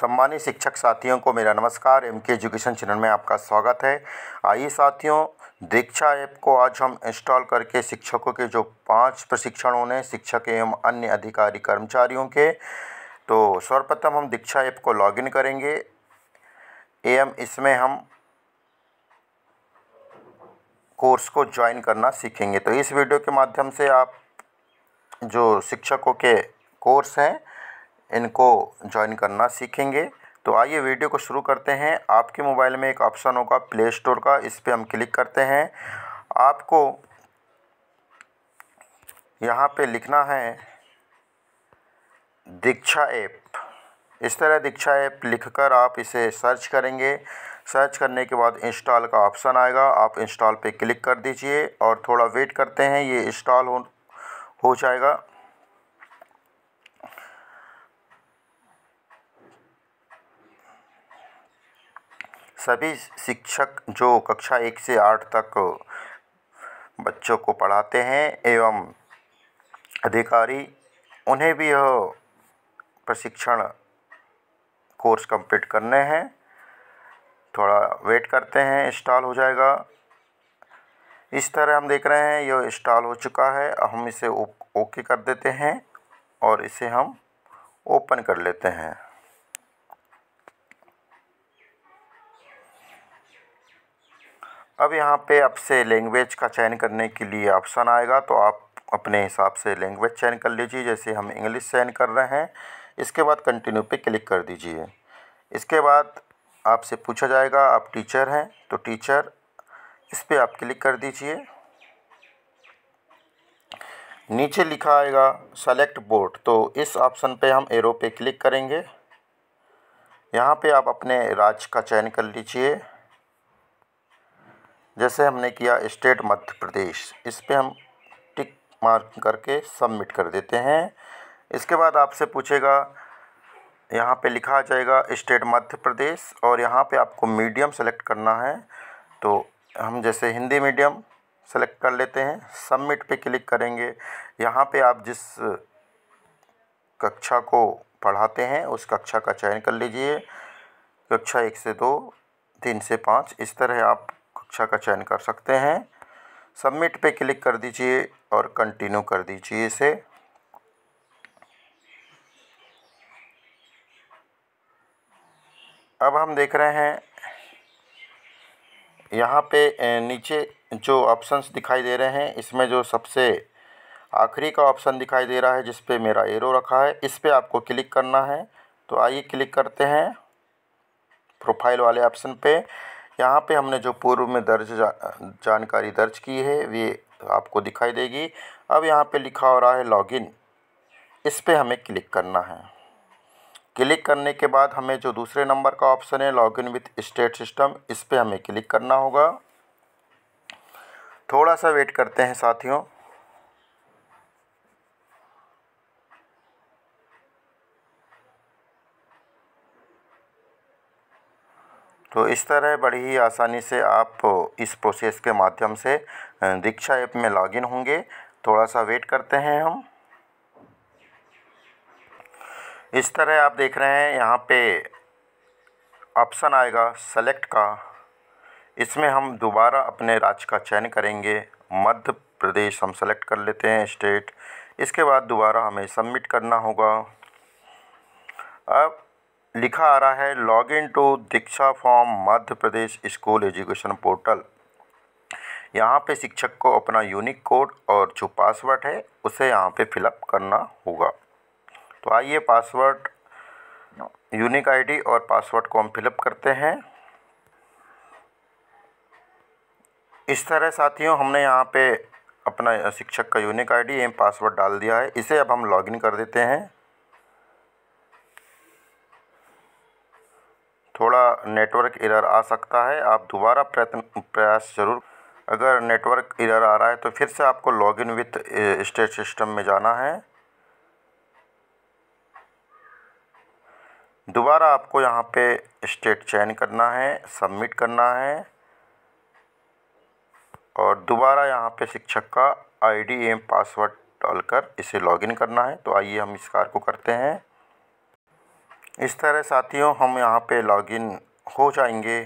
सम्मानित शिक्षक साथियों को मेरा नमस्कार एम के एजुकेशन चैनल में आपका स्वागत है आइए साथियों दीक्षा ऐप को आज हम इंस्टॉल करके शिक्षकों के जो पांच प्रशिक्षण होने शिक्षक एवं अन्य अधिकारी कर्मचारियों के तो सर्वप्रथम हम दीक्षा ऐप को लॉगिन करेंगे एवं इसमें हम कोर्स को ज्वाइन करना सीखेंगे तो इस वीडियो के माध्यम से आप जो शिक्षकों के कोर्स हैं इनको ज्वाइन करना सीखेंगे तो आइए वीडियो को शुरू करते हैं आपके मोबाइल में एक ऑप्शन होगा प्ले स्टोर का इस पर हम क्लिक करते हैं आपको यहाँ पे लिखना है दीक्षा ऐप इस तरह दीक्षा ऐप लिखकर आप इसे सर्च करेंगे सर्च करने के बाद इंस्टॉल का ऑप्शन आएगा आप इंस्टॉल पे क्लिक कर दीजिए और थोड़ा वेट करते हैं ये इंस्टॉल हो हो जाएगा सभी शिक्षक जो कक्षा एक से आठ तक बच्चों को पढ़ाते हैं एवं अधिकारी उन्हें भी यह प्रशिक्षण कोर्स कंप्लीट करने हैं थोड़ा वेट करते हैं इंस्टॉल हो जाएगा इस तरह हम देख रहे हैं यह इंस्टॉल हो चुका है हम इसे ओके कर देते हैं और इसे हम ओपन कर लेते हैं अब यहाँ पे आपसे लैंग्वेज का चयन करने के लिए ऑप्शन आएगा तो आप अपने हिसाब से लैंग्वेज चयन कर लीजिए जैसे हम इंग्लिश चयन कर रहे हैं इसके बाद कंटिन्यू पे क्लिक कर दीजिए इसके बाद आपसे पूछा जाएगा आप टीचर हैं तो टीचर इस पर आप क्लिक कर दीजिए नीचे लिखा आएगा सेलेक्ट बोर्ड तो इस ऑप्शन पे हम एरो पे क्लिक करेंगे यहाँ पे आप अपने राज्य का चयन कर लीजिए जैसे हमने किया स्टेट मध्य प्रदेश इस पर हम टिक मार्क करके सबमिट कर देते हैं इसके बाद आपसे पूछेगा यहाँ पे लिखा जाएगा स्टेट मध्य प्रदेश और यहाँ पे आपको मीडियम सेलेक्ट करना है तो हम जैसे हिंदी मीडियम सेलेक्ट कर लेते हैं सबमिट पे क्लिक करेंगे यहाँ पे आप जिस कक्षा को पढ़ाते हैं उस कक्षा का चयन कर लीजिए कक्षा एक से दो तीन से पाँच इस तरह आप कक्षा का चयन कर सकते हैं सबमिट पे क्लिक कर दीजिए और कंटिन्यू कर दीजिए इसे अब हम देख रहे हैं यहाँ पे नीचे जो ऑप्शंस दिखाई दे रहे हैं इसमें जो सबसे आखिरी का ऑप्शन दिखाई दे रहा है जिस पे मेरा एरो रखा है इस पर आपको क्लिक करना है तो आइए क्लिक करते हैं प्रोफाइल वाले ऑप्शन पे यहाँ पे हमने जो पूर्व में दर्ज जानकारी दर्ज की है वे आपको दिखाई देगी अब यहाँ पे लिखा हो रहा है लॉगिन इस पर हमें क्लिक करना है क्लिक करने के बाद हमें जो दूसरे नंबर का ऑप्शन है लॉगिन विथ स्टेट सिस्टम इस पर हमें क्लिक करना होगा थोड़ा सा वेट करते हैं साथियों तो इस तरह बड़ी ही आसानी से आप इस प्रोसेस के माध्यम से दीक्षा ऐप में लॉगिन होंगे थोड़ा सा वेट करते हैं हम इस तरह आप देख रहे हैं यहाँ पे ऑप्शन आएगा सेलेक्ट का इसमें हम दोबारा अपने राज्य का चयन करेंगे मध्य प्रदेश हम सेलेक्ट कर लेते हैं स्टेट इसके बाद दोबारा हमें सबमिट करना होगा अब लिखा आ रहा है log in to Diksha form Madhya Pradesh school education portal यहाँ पे शिक्षक को अपना यूनिक कोड और जो पासवर्ड है उसे यहाँ पे फिलअप करना होगा तो आइए पासवर्ड यूनिक आईडी और पासवर्ड को हम फिलअप करते हैं इस तरह साथियों हमने यहाँ पे अपना शिक्षक का यूनिक आईडी एवं पासवर्ड डाल दिया है इसे अब हम लॉगिन कर देते हैं थोड़ा नेटवर्क इधर आ सकता है आप दोबारा प्रयत्न प्रयास ज़रूर अगर नेटवर्क इधर आ रहा है तो फिर से आपको लॉगिन विथ स्टेट सिस्टम में जाना है दोबारा आपको यहाँ पे स्टेट चयन करना है सबमिट करना है और दोबारा यहाँ पे शिक्षक का आईडी एवं पासवर्ड डालकर इसे लॉगिन करना है तो आइए हम इस कार्य को करते हैं इस तरह साथियों हम यहाँ पे लॉगिन हो जाएंगे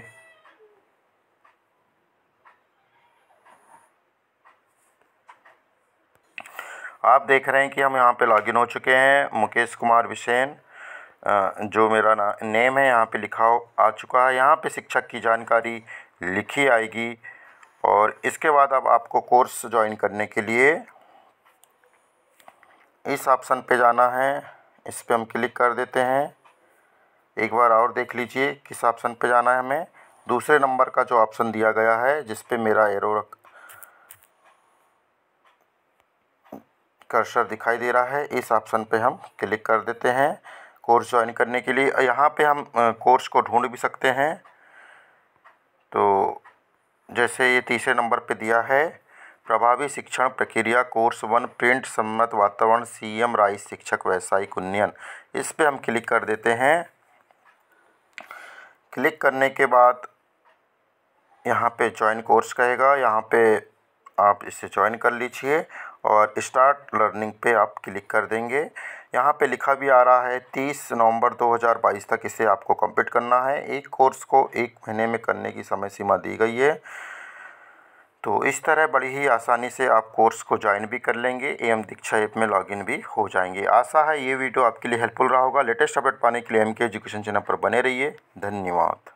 आप देख रहे हैं कि हम यहाँ पे लॉगिन हो चुके हैं मुकेश कुमार विशेन जो मेरा ना नेम है यहाँ पे लिखा हो आ चुका है यहाँ पे शिक्षक की जानकारी लिखी आएगी और इसके बाद अब आपको कोर्स ज्वाइन करने के लिए इस ऑप्शन पे जाना है इस पर हम क्लिक कर देते हैं एक बार और देख लीजिए किस ऑप्शन पे जाना है हमें दूसरे नंबर का जो ऑप्शन दिया गया है जिस पे मेरा एरो रख कर्सर दिखाई दे रहा है इस ऑप्शन पे हम क्लिक कर देते हैं कोर्स ज्वाइन करने के लिए यहाँ पे हम कोर्स को ढूंढ भी सकते हैं तो जैसे ये तीसरे नंबर पे दिया है प्रभावी शिक्षण प्रक्रिया कोर्स वन प्रिंट सम्मत वातावरण सीएम राइस शिक्षक व्यावसायिक उन्नयन इस पर हम क्लिक कर देते हैं क्लिक करने के बाद यहाँ पे ज्वाइन कोर्स कहेगा यहाँ पे आप इसे ज्वाइन कर लीजिए और स्टार्ट लर्निंग पे आप क्लिक कर देंगे यहाँ पे लिखा भी आ रहा है 30 नवंबर 2022 तक इसे आपको कंप्लीट करना है एक कोर्स को एक महीने में करने की समय सीमा दी गई है तो इस तरह बड़ी ही आसानी से आप कोर्स को ज्वाइन भी कर लेंगे एम दीक्षा ऐप में लॉगिन भी हो जाएंगे आशा है ये वीडियो आपके लिए हेल्पफुल रहा होगा लेटेस्ट अपडेट पाने के लिए एम के एजुकेशन चैनल पर बने रहिए धन्यवाद